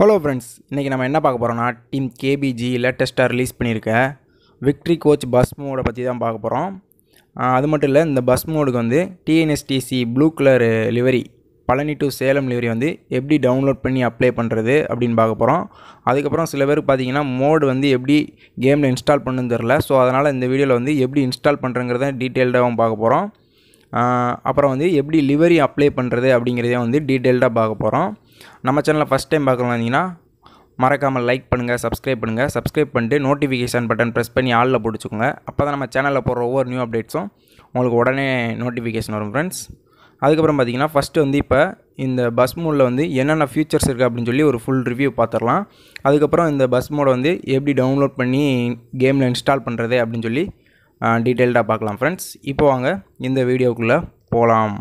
hello friends இன்றைக்கி நம்ம என்ன பார்க்க போகிறோம்னா டீம் கேபிஜி லேட்டஸ்ட்டாக ரிலீஸ் பண்ணியிருக்க விக்ட்ரி கோச் பஸ் மோடை பற்றி தான் பார்க்க போகிறோம் அது மட்டும் இல்லை இந்த பஸ் மோடுக்கு வந்து TNSTC blue colour livery Palani to Salem livery வந்து எப்படி டவுன்லோட் பண்ணி அப்ளை பண்ணுறது அப்படின்னு பார்க்க போகிறோம் அதுக்கப்புறம் சில பேருக்கு பார்த்தீங்கன்னா மோடு வந்து எப்படி கேமில் இன்ஸ்டால் பண்ணுன்னு தெரில ஸோ அதனால் இந்த வீடியோவில் வந்து எப்படி இன்ஸ்டால் பண்ணுறங்கிறத டீட்டெயில்டாகவும் பார்க்க போகிறோம் அப்புறம் வந்து எப்படி லிவரி அப்ளை பண்ணுறது அப்படிங்கிறதையும் வந்து டீட்டெயில்டாக பார்க்க போகிறோம் நம்ம சேனலில் ஃபஸ்ட் டைம் பார்க்கலாம் வந்தீங்கன்னா மறக்காமல் லைக் பண்ணுங்கள் சப்ஸ்கிரைப் பண்ணுங்கள் சப்ஸ்கிரைப் பண்ணிட்டு நோட்டிஃபிகேஷன் பட்டன் ப்ரெஸ் பண்ணி ஆளில் பிடிச்சிக்கோங்க அப்போ தான் நம்ம சேனலில் போடுற ஒவ்வொரு நியூ அப்டேட்ஸும் உங்களுக்கு உடனே நோட்டிஃபிகேஷன் வரும் ஃப்ரெண்ட்ஸ் அதுக்கப்புறம் பார்த்தீங்கன்னா ஃபஸ்ட்டு வந்து இப்போ இந்த பஸ் மோடில் வந்து என்னென்ன ஃபியூச்சர்ஸ் இருக்குது அப்படின்னு சொல்லி ஒரு ஃபுல் ரிவ்யூ பார்த்துடலாம் அதுக்கப்புறம் இந்த பஸ் மூடை வந்து எப்படி டவுன்லோட் பண்ணி கேமில் இன்ஸ்டால் பண்ணுறது அப்படின்னு சொல்லி டீட்டெயில்டாக பார்க்கலாம் ஃப்ரெண்ட்ஸ் இப்போ வாங்க இந்த வீடியோக்குள்ளே போகலாம்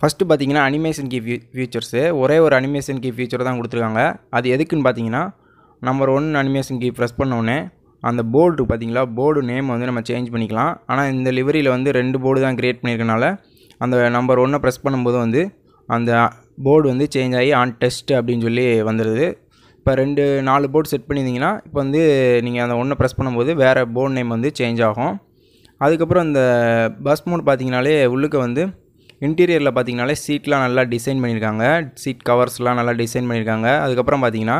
ஃபஸ்ட்டு பார்த்தீங்கன்னா அனிமேஷன் கீ ஃபியூ ஃபியூச்சர்ஸு ஒரே ஒரு அனிமேஷன் கீ ஃபியூச்சர் தான் கொடுத்துருக்காங்க அது எதுக்குன்னு பார்த்தீங்கன்னா number one animation key press பண்ணோன்னே அந்த போர்டு பார்த்தீங்களா போர்டு நேம் வந்து நம்ம சேஞ்ச் பண்ணிக்கலாம் ஆனால் இந்த லிவரியில் வந்து ரெண்டு போர்டு தான் க்ரியேட் பண்ணியிருக்கனால அந்த நம்பர் ஒன்றை ப்ரெஸ் பண்ணும்போது வந்து அந்த போர்டு வந்து சேஞ்ச் ஆகி ஆன் டெஸ்ட் அப்படின்னு சொல்லி வந்துடுது இப்போ ரெண்டு நாலு போர்டு செட் பண்ணியிருந்தீங்கன்னா இப்போ வந்து நீங்கள் அந்த ஒன்றை ப்ரெஸ் பண்ணும்போது வேறு போர்டு நேம் வந்து சேஞ்ச் ஆகும் அதுக்கப்புறம் அந்த பஸ் மோட் பார்த்தீங்கனாலே உள்ளுக்க வந்து இன்டீரியரில் பார்த்திங்கனாலே சீட்லாம் நல்லா டிசைன் பண்ணியிருக்காங்க சீட் கவர்ஸ்லாம் நல்லா டிசைன் பண்ணியிருக்காங்க அதுக்கப்புறம் பார்த்தீங்கன்னா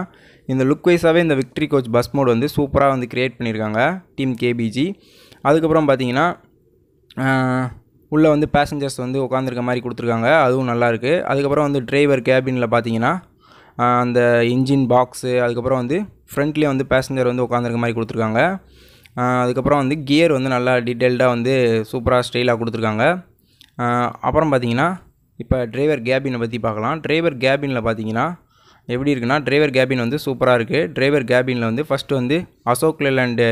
இந்த லுக் வைஸாகவே இந்த விக்ட்ரி கோச் பஸ் மோட் வந்து சூப்பராக வந்து க்ரியேட் பண்ணியிருக்காங்க டீம் கேபிஜி அதுக்கப்புறம் பார்த்தீங்கன்னா உள்ளே வந்து பேசஞ்சர்ஸ் வந்து உட்காந்துருக்க மாதிரி கொடுத்துருக்காங்க அதுவும் நல்லாயிருக்கு அதுக்கப்புறம் வந்து டிரைவர் கேபினில் பார்த்தீங்கன்னா அந்த இன்ஜின் பாக்ஸு அதுக்கப்புறம் வந்து ஃப்ரண்ட்லேயே வந்து பேசஞ்சர் வந்து உட்காந்துருக்க மாதிரி கொடுத்துருக்காங்க அதுக்கப்புறம் வந்து கியர் வந்து நல்லா டீட்டெயில்டாக வந்து சூப்பராக ஸ்டைலாக கொடுத்துருக்காங்க அப்புறம் பார்த்தீங்கன்னா இப்போ டிரைவர் கேபினை பற்றி பார்க்கலாம் டிரைவர் கேபினில் பார்த்தீங்கன்னா எப்படி இருக்குன்னா டிரைவர் கேபின் வந்து சூப்பராக இருக்குது டிரைவர் கேபினில் வந்து ஃபஸ்ட்டு வந்து அசோக் லேலண்டு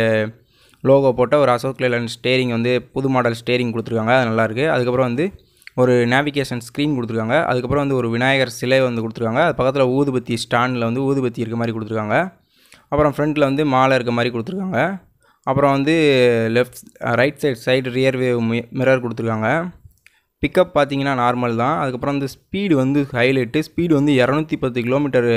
லோகோ போட்ட ஒரு அசோக் லேலண்ட் ஸ்டேரிங் வந்து புது மாடல் ஸ்டேரிங் கொடுத்துருக்காங்க அது நல்லாயிருக்கு அதுக்கப்புறம் வந்து ஒரு நேவிகேஷன் ஸ்க்ரீன் கொடுத்துருக்காங்க அதுக்கப்புறம் வந்து ஒரு விநாயகர் சிலை வந்து கொடுத்துருக்காங்க அது பக்கத்தில் ஊதுபத்தி ஸ்டாண்டில் வந்து ஊதுபத்தி இருக்க மாதிரி கொடுத்துருக்காங்க அப்புறம் ஃப்ரண்ட்டில் வந்து மாலை இருக்க மாதிரி கொடுத்துருக்காங்க அப்புறம் வந்து left right side side rearview mirror கொடுத்துருக்காங்க பிக்கப் பார்த்தீங்கன்னா நார்மல் தான் அதுக்கப்புறம் வந்து ஸ்பீடு வந்து ஹைலைட்டு ஸ்பீடு வந்து இரநூத்தி பத்து கிலோமீட்டர்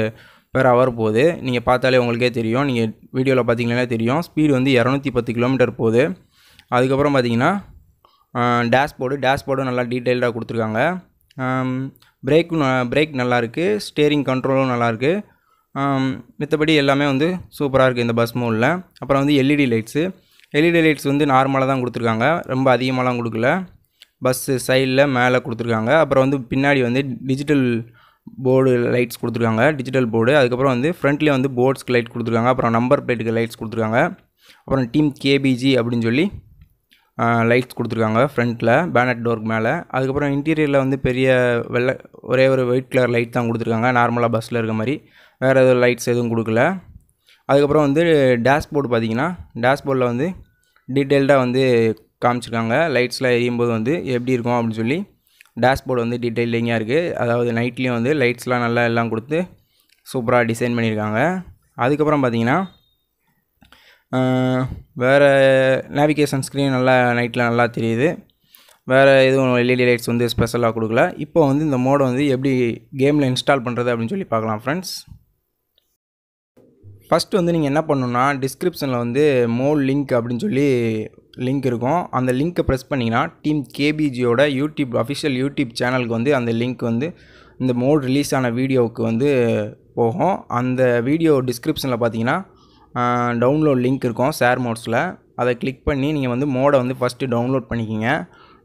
பெர் ஹவர் போகுது நீங்கள் பார்த்தாலே உங்களுக்கே தெரியும் நீங்கள் வீடியோவில் பார்த்தீங்கன்னா தெரியும் ஸ்பீடு வந்து இரநூத்தி பத்து கிலோமீட்டர் போகுது அதுக்கப்புறம் பார்த்தீங்கன்னா டேஷ்போர்டு டேஷ்போர்டும் நல்லா டீட்டெயில்டாக கொடுத்துருக்காங்க பிரேக்கும் பிரேக் நல்லாயிருக்கு ஸ்டேரிங் கண்ட்ரோலும் நல்லாயிருக்கு மத்தபடி எல்லாமே வந்து சூப்பராக இருக்குது இந்த பஸ் மூலில் அப்புறம் வந்து எல்இடி லைட்ஸு எல்இடி லைட்ஸ் வந்து நார்மலாக தான் கொடுத்துருக்காங்க ரொம்ப அதிகமாகலாம் கொடுக்கல பஸ்ஸு சைடில் மேலே கொடுத்துருக்காங்க அப்புறம் வந்து பின்னாடி வந்து டிஜிட்டல் போர்டு லைட்ஸ் கொடுத்துருக்காங்க டிஜிட்டல் போர்டு அதுக்கப்புறம் வந்து ஃப்ரண்ட்லேயே வந்து போர்ட்ஸ்க்கு லைட் கொடுத்துருக்காங்க அப்புறம் நம்பர் பிளேட்டுக்கு லைட்ஸ் கொடுத்துருக்காங்க அப்புறம் டீம் கேபிஜி அப்படின்னு சொல்லி லைட்ஸ் கொடுத்துருக்காங்க ஃப்ரண்ட்டில் பேனட் டோருக்கு மேலே அதுக்கப்புறம் இன்டீரியரில் வந்து பெரிய வெள்ளை ஒரே ஒரு ஒயிட் கலர் லைட் தான் கொடுத்துருக்காங்க நார்மலாக பஸ்ஸில் இருக்க மாதிரி வேறு எதுவும் லைட்ஸ் எதுவும் கொடுக்கல அதுக்கப்புறம் வந்து டேஷ்போர்டு பார்த்திங்கன்னா டேஷ்போர்டில் வந்து டீட்டெயில்டாக வந்து காமிச்சிருக்காங்க லைட்ஸ்லாம் எரியும் போது வந்து எப்படி இருக்கும் அப்படின்னு சொல்லி டேஷ்போர்டு வந்து டீட்டெயிலிங்காக இருக்குது அதாவது நைட்லேயும் வந்து லைட்ஸ்லாம் நல்லா எல்லாம் கொடுத்து சூப்பராக டிசைன் பண்ணியிருக்காங்க அதுக்கப்புறம் பார்த்தீங்கன்னா வேறு நேவிகேஷன் ஸ்க்ரீன் நல்லா நைட்டில் நல்லா தெரியுது வேறு எதுவும் எல்இடி லைட்ஸ் e வந்து ஸ்பெஷலாக கொடுக்கல இப்போ வந்து இந்த மோடை வந்து எப்படி கேமில் இன்ஸ்டால் பண்ணுறது அப்படின்னு சொல்லி பார்க்கலாம் ஃப்ரெண்ட்ஸ் ஃபஸ்ட்டு வந்து நீங்கள் என்ன பண்ணணுன்னா டிஸ்கிரிப்ஷனில் வந்து மோல் லிங்க் அப்படின்னு சொல்லி லிங்க் இருக்கும் அந்த லிங்க்கை ப்ரெஸ் பண்ணிங்கன்னா டீம் கேபிஜியோட யூடியூப் அஃபிஷியல் யூடியூப் சேனலுக்கு வந்து அந்த லிங்க் வந்து இந்த மோட் ரிலீஸ் ஆன வீடியோவுக்கு வந்து போகும் அந்த வீடியோ டிஸ்கிரிப்ஷனில் பார்த்தீங்கன்னா டவுன்லோட் லிங்க் இருக்கும் ஷேர் மோட்ஸில் அதை கிளிக் பண்ணி நீங்கள் வந்து மோடை வந்து ஃபஸ்ட்டு டவுன்லோட் பண்ணிக்கிங்க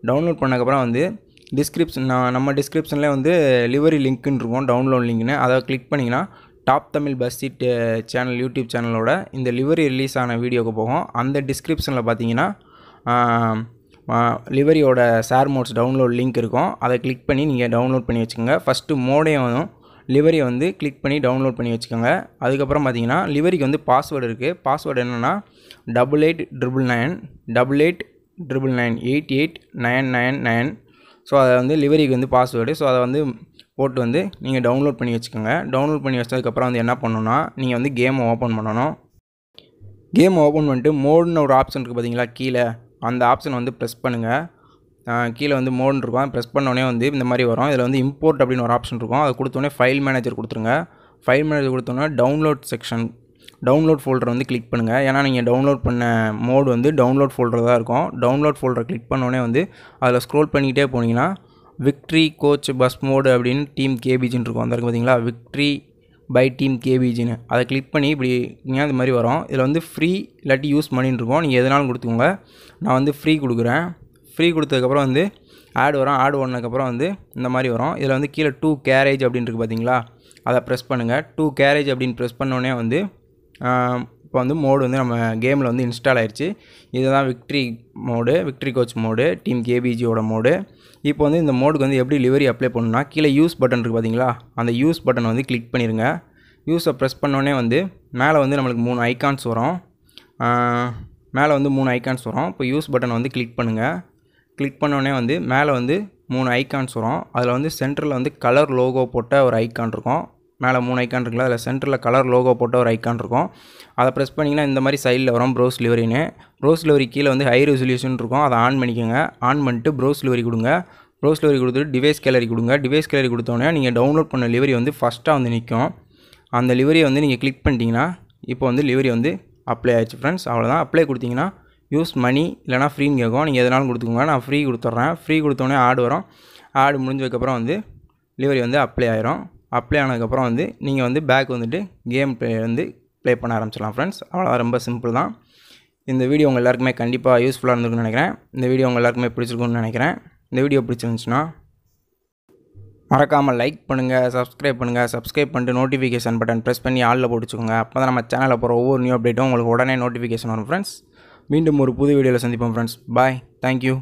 டவுன்லோட் பண்ணக்கப்புறம் வந்து டிஸ்கிரிப்ஷன் நம்ம டிஸ்கிரிப்ஷனில் வந்து லிவரி லிங்க்குன்னு இருக்கும் டவுன்லோட் லிங்க்னு அதை கிளிக் பண்ணிங்கன்னா top Tamil bus seat channel YouTube சேனலோட இந்த லிவரி ரிலீஸ் ஆன வீடியோவுக்கு போகும் அந்த டிஸ்கிரிப்ஷனில் பார்த்தீங்கன்னா லிவரியோட ஷேர் மோட்ஸ் டவுன்லோட் லிங்க் இருக்கும் அதை கிளிக் பண்ணி நீங்கள் டவுன்லோட் பண்ணி வச்சுக்கோங்க ஃபஸ்ட்டு மோடையும் லிவரியை வந்து கிளிக் பண்ணி டவுன்லோட் பண்ணி வச்சுக்கோங்க அதுக்கப்புறம் பார்த்தீங்கன்னா லிவரிக்கு வந்து பாஸ்வேர்டு இருக்குது பாஸ்வேர்டு என்னென்னா double eight triple nine double eight triple nine eight eight nine nine nine so அதை வந்து லிவரிக்கு வந்து பாஸ்வேர்டு ஸோ அதை வந்து போட்டு வந்து நீங்கள் டவுன்லோட் பண்ணி வச்சுக்கோங்க டவுன்லோட் பண்ணி வச்சதுக்கப்புறம் வந்து என்ன பண்ணணும்னா நீங்கள் வந்து கேமை ஓப்பன் பண்ணணும் கேம் ஓப்பன் பண்ணிட்டு மோடுன்னு ஒரு ஆப்ஷன் இருக்குது பார்த்தீங்களா கீழே அந்த ஆப்ஷன் வந்து ப்ரெஸ் பண்ணுங்கள் கீழே வந்து மோடுன்னு இருக்கும் ப்ரெஸ் பண்ணோடனே வந்து இந்த மாதிரி வரும் இதில் வந்து இம்போர்ட் அப்படின்னு ஒரு ஆப்ஷன் இருக்கும் அதை கொடுத்தோடனே ஃபைல் மேனேஜர் கொடுத்துருங்க ஃபைல் மேனேஜர் கொடுத்தோன்னே டவுன்லோட் செக்ஷன் டவுன்லோட் ஃபோல்டர் வந்து கிளிக் பண்ணுங்கள் ஏன்னா நீங்கள் டவுன்லோட் பண்ண மோடு வந்து டவுன்லோட் ஃபோல்டர் தான் இருக்கும் டவுன்லோட் ஃபோல்டர் கிளிக் பண்ணோடனே வந்து அதில் ஸ்க்ரோல் பண்ணிக்கிட்டே போனீங்கன்னா விக்ட்ரி கோச் பஸ் மோடு அப்படின்னு டீம் கேபிஜின்னு இருக்கும் அந்த இருக்குது பார்த்தீங்களா விக்ட்ரி பை டீம் கேபிஜின்னு அதை கிளிக் பண்ணி இப்படி நீங்கள் அது மாதிரி வரும் இதில் வந்து ஃப்ரீ இல்லாட்டி யூஸ் பண்ணின்னு இருக்கோம் நீங்கள் எதுனாலும் கொடுத்துக்கோங்க நான் வந்து ஃப்ரீ கொடுக்குறேன் ஃப்ரீ கொடுத்ததுக்கப்புறம் வந்து ஆடு வரும் ஆடு ஒன்றுக்கப்புறம் வந்து இந்த மாதிரி வரும் இதில் வந்து கீழே டூ கேரேஜ் அப்படின்னு இருக்குது பார்த்தீங்களா அதை ப்ரெஸ் பண்ணுங்கள் டூ கேரேஜ் அப்படின்னு ப்ரெஸ் பண்ணோடனே வந்து இப்போ வந்து மோடு வந்து நம்ம கேமில் வந்து இன்ஸ்டால் ஆயிடுச்சு இதுதான் victory mod victory coach mod team கேபிஜியோட மோடு இப்போ வந்து இந்த மோடுக்கு வந்து எப்படி லிவரி அப்ளை பண்ணுன்னா கீழே யூஸ் பட்டன் இருக்குது பார்த்தீங்களா அந்த யூஸ் பட்டன் வந்து கிளிக் பண்ணிடுங்க யூஸை ப்ரெஸ் பண்ணோடனே வந்து மேலே வந்து நம்மளுக்கு மூணு ஐக்கான்ஸ் வரும் மேலே வந்து மூணு ஐக்கான்ஸ் வரும் இப்போ யூஸ் பட்டனை வந்து கிளிக் பண்ணுங்கள் கிளிக் பண்ணோடனே வந்து மேலே வந்து மூணு ஐக்கான்ஸ் வரும் அதில் வந்து சென்டரில் வந்து கலர் லோகோ போட்ட ஒரு ஐக்கான் இருக்கும் மேலே மூணு ஐக்கான் இருக்குல்ல அதில் சென்டரில் கலர் லோகோ போட்ட ஒரு ஐக்கான் இருக்கும் அதை ப்ரெஸ் பண்ணிங்கன்னா இந்த மாதிரி சைடில் வரும் ப்ரௌஸ் லிவரின்னு ப்ரௌஸ் லிவரி கீழே வந்து ஹை ரெசல்யூஷன் இருக்கும் அதை ஆன் பண்ணிக்கோங்க ஆன் பண்ணிட்டு ப்ரௌஸ் லிவரி கொடுங்க ப்ரௌஸ் லிவரி கொடுத்துட்டு டிவைஸ் கேலரி கொடுங்க டிவைஸ் கேலரி கொடுத்தோன்னே நீங்கள் டவுன்லோட் பண்ண லிவரி வந்து ஃபஸ்ட்டாக வந்து நிற்கும் அந்த லிவரியை வந்து நீங்கள் கிளிக் பண்ணிட்டீங்கன்னா இப்போ வந்து லிவரி வந்து அப்ளை ஆயிடுச்சு ஃப்ரெண்ட்ஸ் அவ்வளோதான் அப்ளை கொடுத்தீங்கன்னா யூஸ் மணி இல்லைனா ஃப்ரீன்னு கேட்கும் நீங்கள் எதனாலும் கொடுத்துக்கோங்க நான் ஃப்ரீ கொடுத்துட்றேன் ஃப்ரீ கொடுத்தோடனே ஆடு வரும் ஆடு முடிஞ்சதுக்கப்புறம் வந்து லிவரி வந்து அப்ளை ஆயிரும் அப்ளை ஆனதுக்கப்புறம் வந்து நீங்கள் வந்து பேக் வந்துட்டு கேம் வந்து ப்ளே பண்ண ஆரம்பிச்சிடலாம் ஃப்ரெண்ட்ஸ் அவ்வளோ ரொம்ப சிம்பிள் தான் இந்த வீடியோ உங்கள் எல்லாருக்குமே கண்டிப்பாக யூஸ்ஃபுல்லாக இருந்திருக்குன்னு நினைக்கிறேன் இந்த வீடியோ உங்கள் எல்லாருக்குமே பிடிச்சிருக்குன்னு நினைக்கிறேன் இந்த வீடியோ பிடிச்சிருந்துச்சுன்னா மறக்காமல் லைக் பண்ணுங்கள் சப்ஸ்கிரைப் பண்ணுங்கள் சப்ஸ்கிரைப் பண்ணிட்டு நோட்டிஃபிகேஷன் பட்டன் ப்ரெஸ் பண்ணி ஆளில் போட்டுச்சுக்கோங்க அப்போ தான் நம்ம சேனலில் போகிற ஒவ்வொரு நியூ அப்டேட்டும் உங்களுக்கு உடனே நோட்டிஃபிகேஷன் வரும் ஃப்ரெண்ட்ஸ் மீண்டும் ஒரு புது வீடியோவில் சந்திப்போம் ஃப்ரெண்ட்ஸ் பாய் தேங்க்யூ